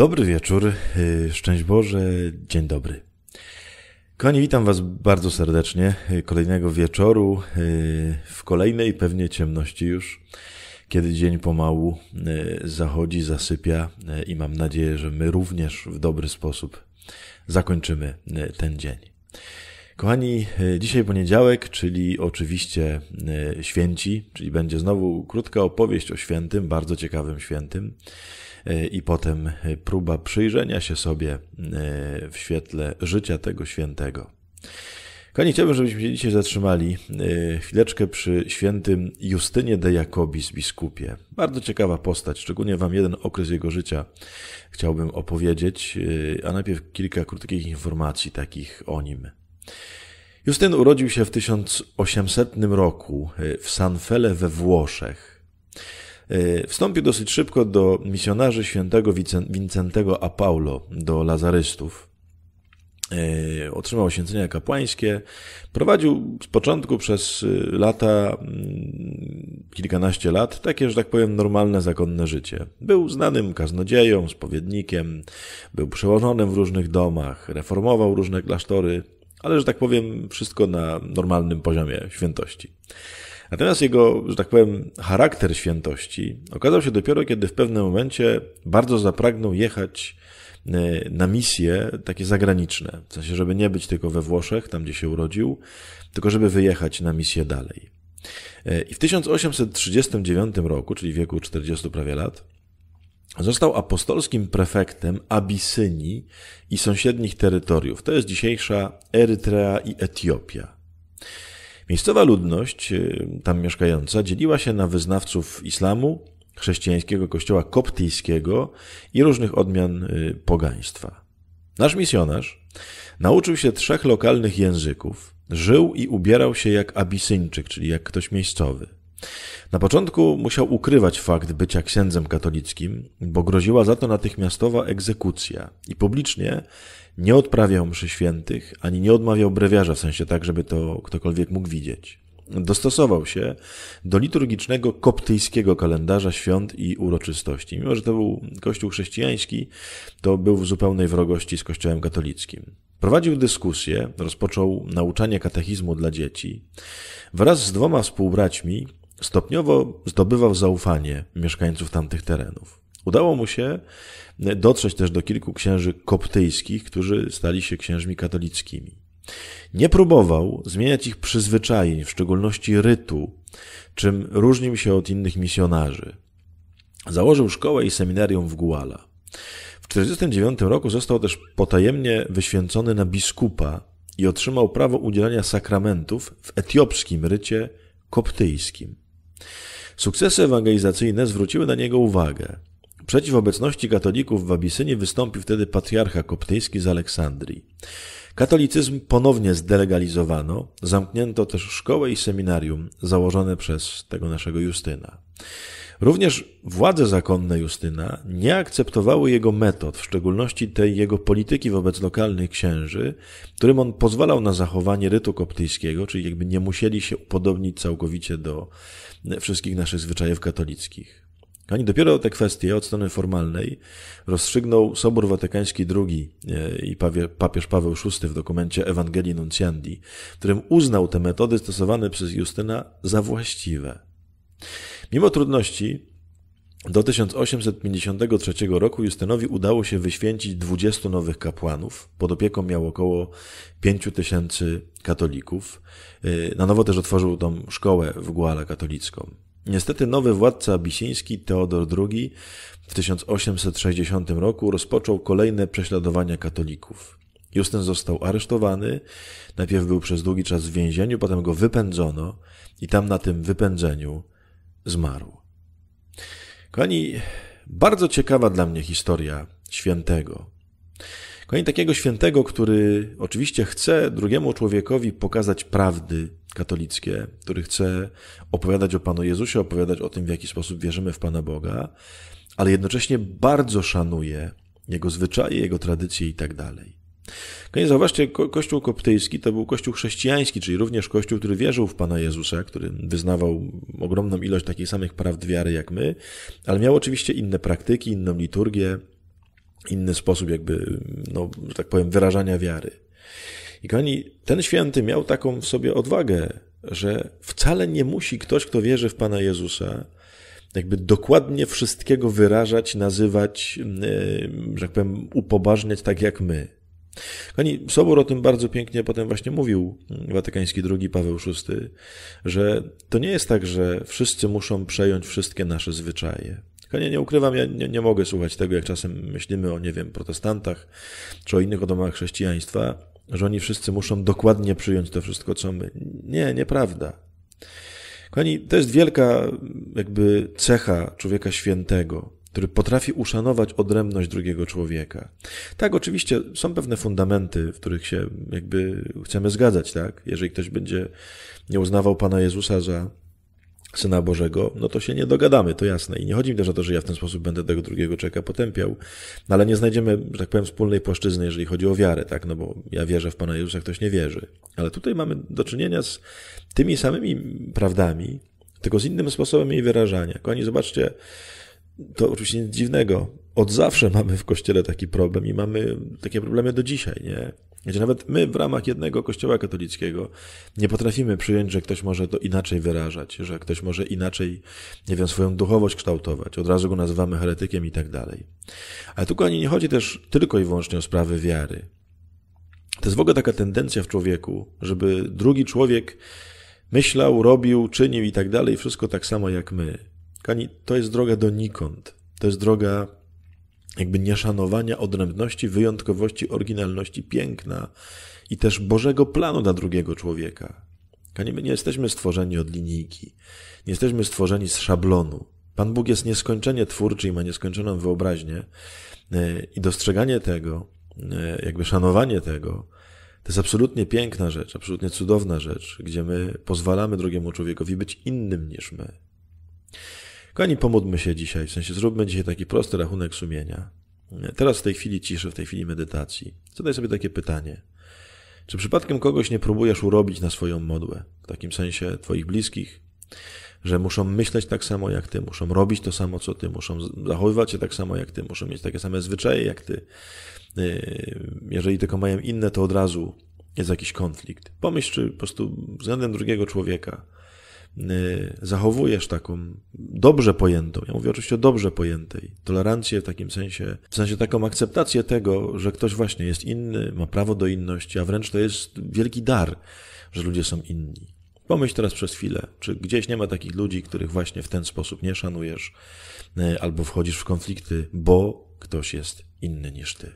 Dobry wieczór, y, szczęść Boże, dzień dobry. Kochani, witam Was bardzo serdecznie y, kolejnego wieczoru y, w kolejnej pewnie ciemności już, kiedy dzień pomału zachodzi, zasypia i mam nadzieję, że my również w dobry sposób zakończymy ten dzień. Kochani, e, dzisiaj poniedziałek, czyli oczywiście e, święci, czyli będzie znowu krótka opowieść o świętym, bardzo ciekawym świętym, e, i potem próba przyjrzenia się sobie w świetle życia tego świętego. Kochani, chciałbym, żebyśmy się dzisiaj zatrzymali chwileczkę przy świętym Justynie de Jacobis, biskupie. Bardzo ciekawa postać, szczególnie Wam jeden okres jego życia chciałbym opowiedzieć, a najpierw kilka krótkich informacji takich o nim. Justyn urodził się w 1800 roku e, w Sanfele we Włoszech. E, wstąpił dosyć szybko do misjonarzy świętego Wincentego a Paulo, do lazarystów. E, otrzymał święcenia kapłańskie. Prowadził z początku przez lata, mm, kilkanaście lat, takie, że tak powiem, normalne zakonne życie. Był znanym kaznodzieją, spowiednikiem, był przełożonym w różnych domach, reformował różne klasztory, ale że tak powiem, wszystko na normalnym poziomie świętości. Natomiast jego, że tak powiem, charakter świętości okazał się dopiero, kiedy w pewnym momencie bardzo zapragnął jechać e, na misje takie zagraniczne. W sensie, żeby nie być tylko we Włoszech, tam gdzie się urodził, tylko żeby wyjechać na misję dalej. E, I w 1839 roku, czyli w wieku 40 prawie lat, Został apostolskim prefektem Abysynii i sąsiednich terytoriów. To jest dzisiejsza Erytrea i Etiopia. Miejscowa ludność y, tam mieszkająca dzieliła się na wyznawców islamu, chrześcijańskiego kościoła koptyjskiego i różnych odmian y, pogaństwa. Nasz misjonarz nauczył się trzech lokalnych języków, żył i ubierał się jak Abysyńczyk, czyli jak ktoś miejscowy. Na początku musiał ukrywać fakt bycia księdzem katolickim, bo groziła za to natychmiastowa egzekucja i publicznie nie odprawiał mszy świętych, ani nie odmawiał brewiarza, w sensie tak, żeby to ktokolwiek mógł widzieć. Dostosował się do liturgicznego koptyjskiego kalendarza świąt i uroczystości. Mimo, że to był kościół chrześcijański, to był w zupełnej wrogości z kościołem katolickim. Prowadził dyskusję, rozpoczął nauczanie katechizmu dla dzieci. Wraz z dwoma współbraćmi Stopniowo zdobywał zaufanie mieszkańców tamtych terenów. Udało mu się dotrzeć też do kilku księży koptyjskich, którzy stali się księżmi katolickimi. Nie próbował zmieniać ich przyzwyczajeń, w szczególności rytu, czym różnił się od innych misjonarzy. Założył szkołę i seminarium w Guala. W 1949 roku został też potajemnie wyświęcony na biskupa i otrzymał prawo udzielania sakramentów w etiopskim rycie koptyjskim. Sukcesy ewangelizacyjne zwróciły na niego uwagę. Przeciw obecności katolików w Abisynie wystąpił wtedy patriarcha koptyjski z Aleksandrii. Katolicyzm ponownie zdelegalizowano, zamknięto też szkołę i seminarium założone przez tego naszego Justyna. Również władze zakonne Justyna nie akceptowały jego metod, w szczególności tej jego polityki wobec lokalnych księży, którym on pozwalał na zachowanie rytu koptyjskiego, czyli jakby nie musieli się upodobnić całkowicie do wszystkich naszych zwyczajów katolickich. Oni dopiero te kwestie od strony formalnej rozstrzygnął Sobór Watykański II e, i papież Paweł VI w dokumencie Ewangelii Nunciandi, w którym uznał te metody stosowane przez Justyna za właściwe. Mimo trudności, do 1853 roku Justynowi udało się wyświęcić 20 nowych kapłanów. Pod opieką miał około 5 tysięcy katolików. E, na nowo też otworzył tą szkołę w Guala katolicką. Niestety nowy władca abisiński Teodor II w 1860 roku rozpoczął kolejne prześladowania katolików. Justyn został aresztowany, najpierw był przez długi czas w więzieniu, potem go wypędzono i tam na tym wypędzeniu zmarł. Kochani, bardzo ciekawa dla mnie historia świętego, Kochani, takiego świętego, który oczywiście chce drugiemu człowiekowi pokazać prawdy katolickie, który chce opowiadać o Panu Jezusie, opowiadać o tym, w jaki sposób wierzymy w Pana Boga, ale jednocześnie bardzo szanuje jego zwyczaje, jego tradycje i tak dalej. Koniec, zauważcie, ko Kościół koptyjski to był Kościół chrześcijański, czyli również Kościół, który wierzył w Pana Jezusa, który wyznawał ogromną ilość takich samych prawd wiary jak my, ale miał oczywiście inne praktyki, inną liturgię, inny sposób jakby, no, że tak powiem, wyrażania wiary. I kochani, ten święty miał taką w sobie odwagę, że wcale nie musi ktoś, kto wierzy w Pana Jezusa, jakby dokładnie wszystkiego wyrażać, nazywać, e, że tak powiem, upobażniać tak jak my. Kochani, Sobór o tym bardzo pięknie potem właśnie mówił Watykański II Paweł VI, że to nie jest tak, że wszyscy muszą przejąć wszystkie nasze zwyczaje. Kochani, nie ukrywam, ja nie, nie mogę słuchać tego, jak czasem myślimy o, nie wiem, protestantach czy o innych odomach chrześcijaństwa, że oni wszyscy muszą dokładnie przyjąć to wszystko, co my. Nie, nieprawda. Kochani, to jest wielka jakby cecha człowieka świętego, który potrafi uszanować odrębność drugiego człowieka. Tak, oczywiście są pewne fundamenty, w których się jakby chcemy zgadzać, tak? Jeżeli ktoś będzie nie uznawał Pana Jezusa za Syna Bożego, no to się nie dogadamy, to jasne. I nie chodzi mi też o to, że ja w ten sposób będę tego drugiego człowieka potępiał, no ale nie znajdziemy, że tak powiem, wspólnej płaszczyzny, jeżeli chodzi o wiarę, tak? No bo ja wierzę w Pana Jezusa, ktoś nie wierzy. Ale tutaj mamy do czynienia z tymi samymi prawdami, tylko z innym sposobem jej wyrażania. Kochani, zobaczcie, to oczywiście nic dziwnego. Od zawsze mamy w kościele taki problem i mamy takie problemy do dzisiaj, nie? Gdzie znaczy, nawet my w ramach jednego kościoła katolickiego nie potrafimy przyjąć, że ktoś może to inaczej wyrażać, że ktoś może inaczej, nie wiem, swoją duchowość kształtować. Od razu go nazywamy heretykiem i tak dalej. Ale tu, kochani, nie chodzi też tylko i wyłącznie o sprawy wiary. To jest w ogóle taka tendencja w człowieku, żeby drugi człowiek myślał, robił, czynił i tak dalej, wszystko tak samo jak my. Kani, to jest droga donikąd. To jest droga jakby nieszanowania odrębności, wyjątkowości, oryginalności, piękna i też Bożego planu dla drugiego człowieka. Kani, my nie jesteśmy stworzeni od linijki, nie jesteśmy stworzeni z szablonu. Pan Bóg jest nieskończenie twórczy i ma nieskończoną wyobraźnię e, i dostrzeganie tego, e, jakby szanowanie tego, to jest absolutnie piękna rzecz, absolutnie cudowna rzecz, gdzie my pozwalamy drugiemu człowiekowi być innym niż my. Kochani, pomódlmy się dzisiaj, w sensie zróbmy dzisiaj taki prosty rachunek sumienia. Teraz w tej chwili ciszy, w tej chwili medytacji. Zadaj sobie takie pytanie. Czy przypadkiem kogoś nie próbujesz urobić na swoją modłę? W takim sensie twoich bliskich, że muszą myśleć tak samo jak ty, muszą robić to samo co ty, muszą zachowywać się tak samo jak ty, muszą mieć takie same zwyczaje jak ty. Yy, jeżeli tylko mają inne, to od razu jest jakiś konflikt. Pomyśl, czy po prostu względem drugiego człowieka Y, zachowujesz taką dobrze pojętą, ja mówię oczywiście o dobrze pojętej, tolerancję w takim sensie, w sensie taką akceptację tego, że ktoś właśnie jest inny, ma prawo do inności, a wręcz to jest wielki dar, że ludzie są inni. Pomyśl teraz przez chwilę, czy gdzieś nie ma takich ludzi, których właśnie w ten sposób nie szanujesz, y, albo wchodzisz w konflikty, bo ktoś jest inny niż ty.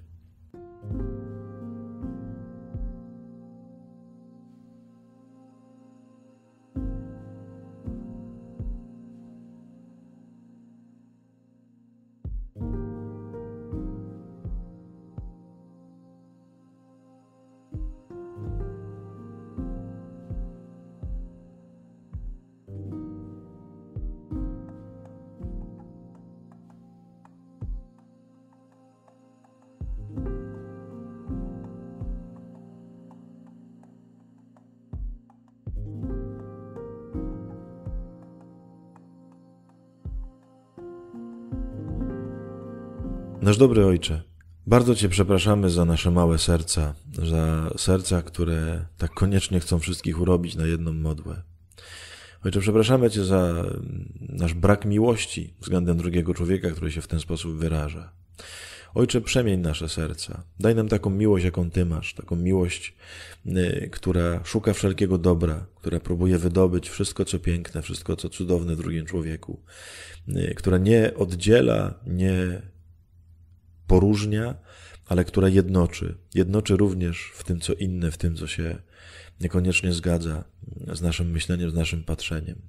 Nasz dobry Ojcze, bardzo Cię przepraszamy za nasze małe serca, za serca, które tak koniecznie chcą wszystkich urobić na jedną modłę. Ojcze, przepraszamy Cię za nasz brak miłości względem drugiego człowieka, który się w ten sposób wyraża. Ojcze, przemień nasze serca. Daj nam taką miłość, jaką Ty masz, taką miłość, y, która szuka wszelkiego dobra, która próbuje wydobyć wszystko, co piękne, wszystko, co cudowne w drugim człowieku, y, która nie oddziela, nie poróżnia, ale która jednoczy. Jednoczy również w tym, co inne, w tym, co się niekoniecznie zgadza z naszym myśleniem, z naszym patrzeniem.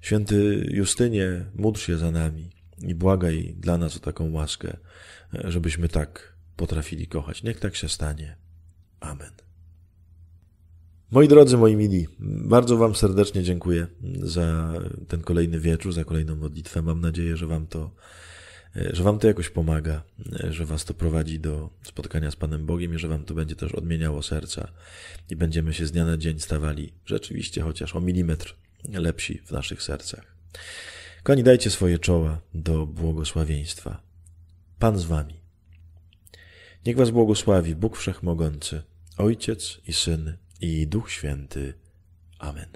Święty Justynie, módl się za nami i błagaj dla nas o taką łaskę, żebyśmy tak potrafili kochać. Niech tak się stanie. Amen. Moi drodzy, moi mili, bardzo Wam serdecznie dziękuję za ten kolejny wieczór, za kolejną modlitwę. Mam nadzieję, że Wam to E, że Wam to jakoś pomaga, e, że Was to prowadzi do spotkania z Panem Bogiem i że Wam to będzie też odmieniało serca i będziemy się z dnia na dzień stawali rzeczywiście chociaż o milimetr lepsi w naszych sercach. Kochani, dajcie swoje czoła do błogosławieństwa. Pan z Wami. Niech Was błogosławi Bóg Wszechmogący, Ojciec i Syn i Duch Święty. Amen.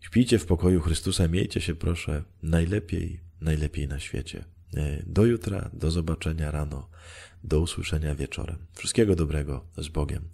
Śpijcie w pokoju Chrystusa, miejcie się proszę najlepiej, najlepiej na świecie. E, do jutra, do zobaczenia rano, do usłyszenia wieczorem. Wszystkiego dobrego z Bogiem.